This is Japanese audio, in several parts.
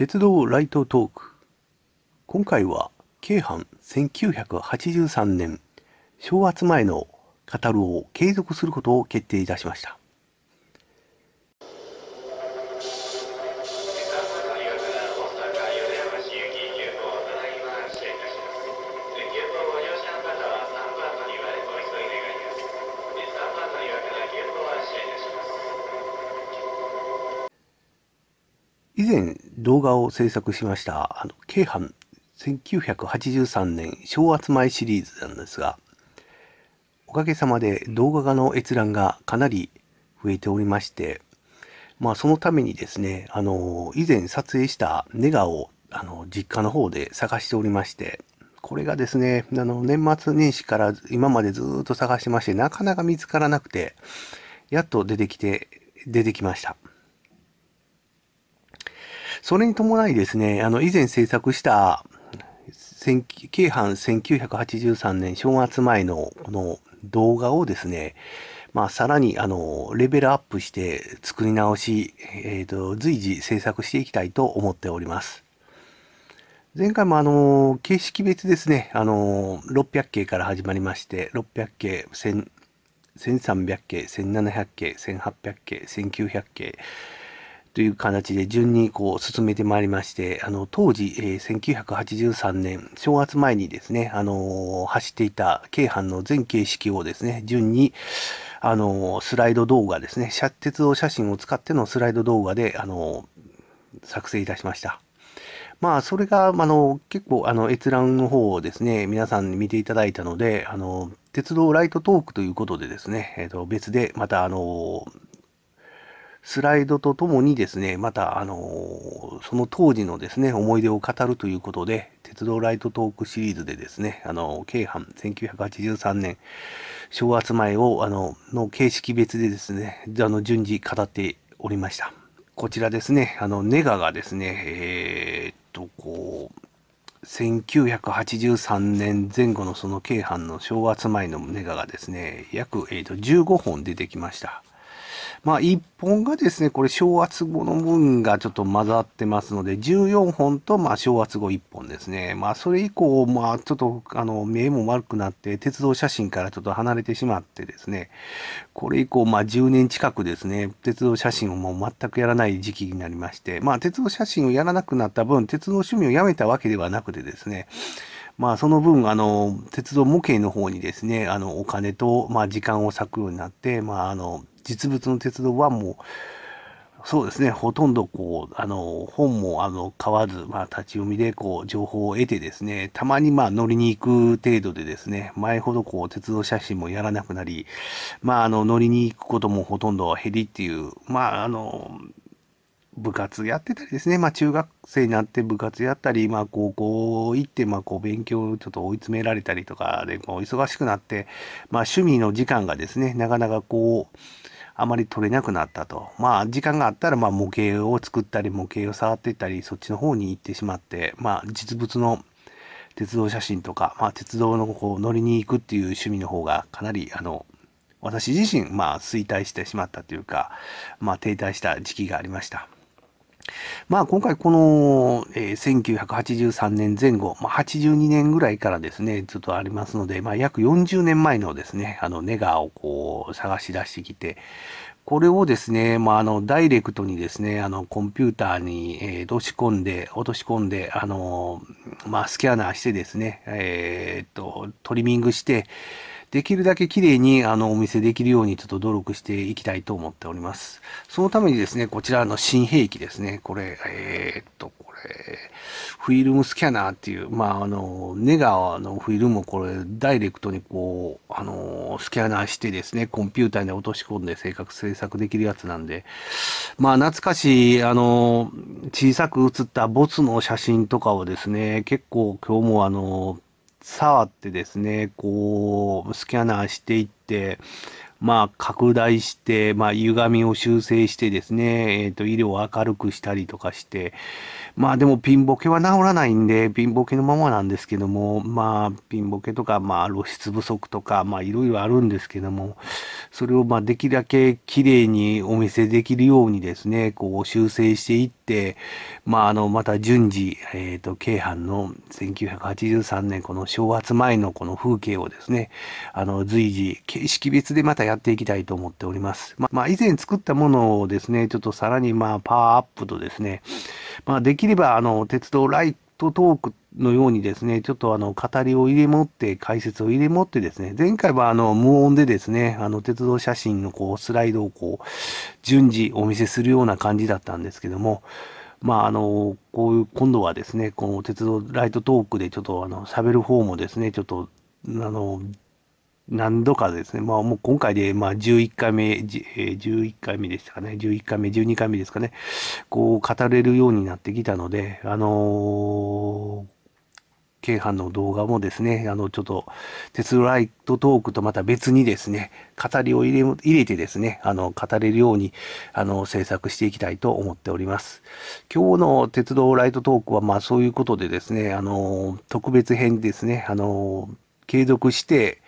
鉄道ライトトーク今回は京阪1983年正月前のカタルを継続することを決定いたしました以前動画を制作しました、あの、京阪1983年正月前シリーズなんですが、おかげさまで動画の閲覧がかなり増えておりまして、まあそのためにですね、あの、以前撮影したネガをあの実家の方で探しておりまして、これがですね、あの年末年始から今までずっと探してまして、なかなか見つからなくて、やっと出てきて、出てきました。それに伴いですね、あの、以前制作した、京阪1983年正月前のこの動画をですね、まあ、さらに、あの、レベルアップして作り直し、えっ、ー、と、随時制作していきたいと思っております。前回もあの、形式別ですね、あの、600系から始まりまして、600系、1300系、1700系、1800系、1900系、という形で順にこう進めてまいりまして、あの、当時、えー、1983年、正月前にですね、あのー、走っていた京阪の全形式をですね、順に、あのー、スライド動画ですね、車鉄道写真を使ってのスライド動画で、あの作成いたしました。まあ、それが、あの、結構、あの、閲覧の方をですね、皆さんに見ていただいたので、あの、鉄道ライトトークということでですね、えっ、と、別で、また、あの、スライドとともにですね、また、あのー、その当時のですね、思い出を語るということで、鉄道ライトトークシリーズでですね、あのー、京阪1983年、昭和前を、あの、の形式別でですね、あの、順次語っておりました。こちらですね、あの、ネガがですね、えー、っと、こう、1983年前後のその京阪の昭和前のネガがですね、約、えー、と15本出てきました。まあ、1本がですね、これ小圧後の文がちょっと混ざってますので、14本と、まあ、小圧後1本ですね。まあ、それ以降、まあ、ちょっと、あの、目も悪くなって、鉄道写真からちょっと離れてしまってですね、これ以降、まあ、10年近くですね、鉄道写真をもう全くやらない時期になりまして、まあ、鉄道写真をやらなくなった分、鉄道趣味をやめたわけではなくてですね、まあ、その分、あの、鉄道模型の方にですね、あの、お金と、まあ、時間を割くようになって、まあ、あの、実物の鉄道はもう、そうですね、ほとんどこう、あの、本もあの、買わず、まあ、立ち読みでこう、情報を得てですね、たまにまあ、乗りに行く程度でですね、前ほどこう、鉄道写真もやらなくなり、まあ、あの、乗りに行くこともほとんど減りっていう、まあ、あの、部活やってたりですね、まあ、中学生になって部活やったり、まあ、高校行って、まあ、こう勉強ちょっと追い詰められたりとかでこう忙しくなって、まあ、趣味の時間がですねなかなかこうあまり取れなくなったと。まあ、時間があったら、まあ、模型を作ったり、模型を触っていったり、そっちの方に行ってしまって、まあ、実物の鉄道写真とか、まあ、鉄道のこう乗りに行くっていう趣味の方がかなり、あの、私自身、まあ、衰退してしまったというか、まあ、停滞した時期がありました。まあ今回この、えー、1983年前後、まあ、82年ぐらいからですね、ずっとありますので、まあ約40年前のですね、あのネガをこう探し出してきて、これをですね、まあ、あの、ダイレクトにですね、あの、コンピューターに、えー、落し込んで、落とし込んで、あの、まあ、スキャナーしてですね、えー、っと、トリミングして、できるだけ綺麗にあのお見せできるようにちょっと努力していきたいと思っております。そのためにですね、こちらの新兵器ですね、これ、えー、っと、これ、フィルムスキャナーっていう、まあ、あの、ネガのフィルムをこれ、ダイレクトにこう、あの、スキャナーしてですね、コンピューターに落とし込んで正確制作できるやつなんで、まあ、懐かしい、あの、小さく写ったボツの写真とかをですね、結構今日もあの、触ってですね、こう、スキャナーしていって、まあ、拡大して、まあ、歪みを修正してですね、えっ、ー、と、医療を明るくしたりとかして、まあ、でも、ピンボケは治らないんで、ピンボケのままなんですけども、まあ、ピンボケとか、まあ、露出不足とか、まあ、いろいろあるんですけども、それを、まあ、できるだけ綺麗にお見せできるようにですね、こう、修正していって、まあ、あの、また順次、えっ、ー、と、京阪の1983年、この正月前のこの風景をですね、あの、随時、形式別でまたやっていきたいと思っております。まあ、まあ、以前作ったものをですね、ちょっとさらにまあパワーアップとですね、まあ、できればあの鉄道ライトトークのようにですね、ちょっとあの語りを入れ持って、解説を入れ持ってですね、前回はあの無音でですね、あの鉄道写真のこうスライドをこう順次お見せするような感じだったんですけども、まあ、あの、こういう、今度はですね、この鉄道ライトトークでちょっと、あの、喋る方もですね、ちょっと、あの、何度かですね、まあもう今回で、まあ11回目、11回目でしたかね、11回目、12回目ですかね、こう語れるようになってきたので、あのー京阪の動画もですね、あの、ちょっと、鉄ライトトークとまた別にですね、語りを入れ、入れてですね、あの、語れるように、あの、制作していきたいと思っております。今日の鉄道ライトトークは、まあ、そういうことでですね、あの、特別編ですね、あの、継続して、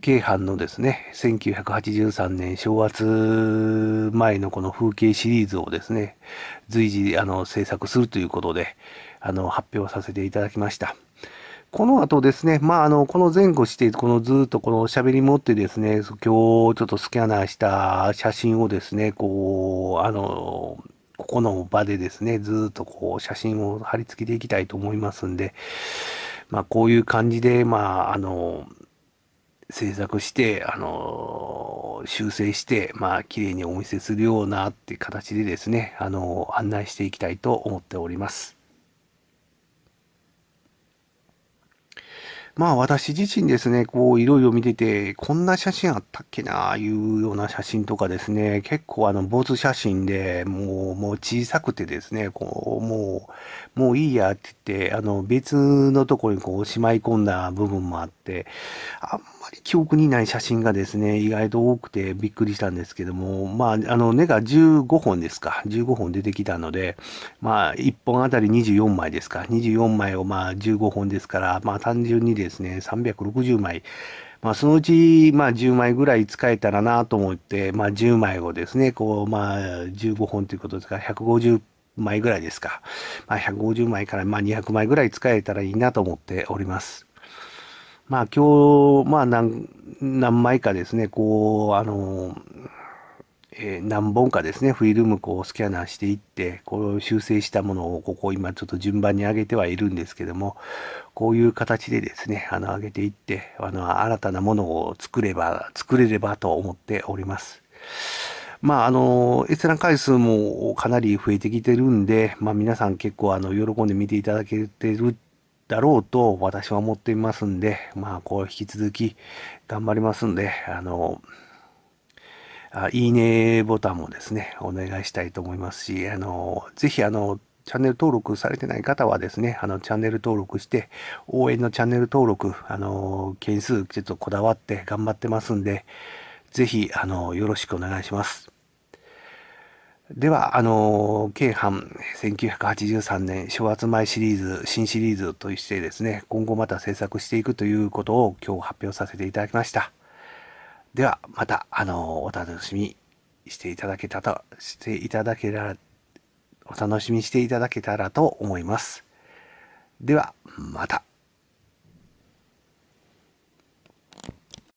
京阪のですね、1983年正月前のこの風景シリーズをですね、随時あの制作するということで、あの発表させていただきました。この後ですね、まあ、あの、この前後して、このずっとこの喋り持ってですね、今日ちょっとスキャナーした写真をですね、こう、あの、ここの場でですね、ずっとこう写真を貼り付けていきたいと思いますんで、まあ、こういう感じで、まあ、あの、制作して、あの修正して、まあ、綺麗にお見せするようなって形でですね、あの案内していきたいと思っております。まあ私自身ですね、こういろいろ見てて、こんな写真あったっけな、いうような写真とかですね、結構あの、坊主写真でもう、もう小さくてですね、こう、もう、もういいやって言って、あの、別のところにこう、しまい込んだ部分もあって、あんまり記憶にない写真がですね、意外と多くてびっくりしたんですけども、まあ、あの、根が15本ですか、15本出てきたので、まあ、1本あたり24枚ですか、24枚をまあ15本ですから、まあ単純にですねですね、360枚。まあ、そのうち、まあ、10枚ぐらい使えたらなと思って、まあ、10枚をですね、こう、まあ、15本ということですから、150枚ぐらいですか。まあ、150枚から、まあ、200枚ぐらい使えたらいいなと思っております。まあ、今日、まあ何、何枚かですね、こう、あの、えー、何本かですね、フィルムこうスキャナーしていって、これを修正したものをここ今ちょっと順番に上げてはいるんですけども、こういう形でですね、あの上げていって、あの新たなものを作れば、作れればと思っております。まあ、あの、閲覧回数もかなり増えてきてるんで、まあ、皆さん結構あの、喜んで見ていただけてるだろうと私は思っていますんで、まあ、こう引き続き頑張りますんで、あの、あいいねボタンもですね、お願いしたいと思いますし、あの、ぜひあの、チャンネル登録されてない方はですね、あの、チャンネル登録して、応援のチャンネル登録、あの、件数ちょっとこだわって頑張ってますんで、ぜひ、あの、よろしくお願いします。では、あの、京阪1983年諸ま前シリーズ、新シリーズとしてですね、今後また制作していくということを今日発表させていただきました。では、また、あのお楽しみしていただけたと、していただけたら、お楽しみしていただけたらと思います。では、また。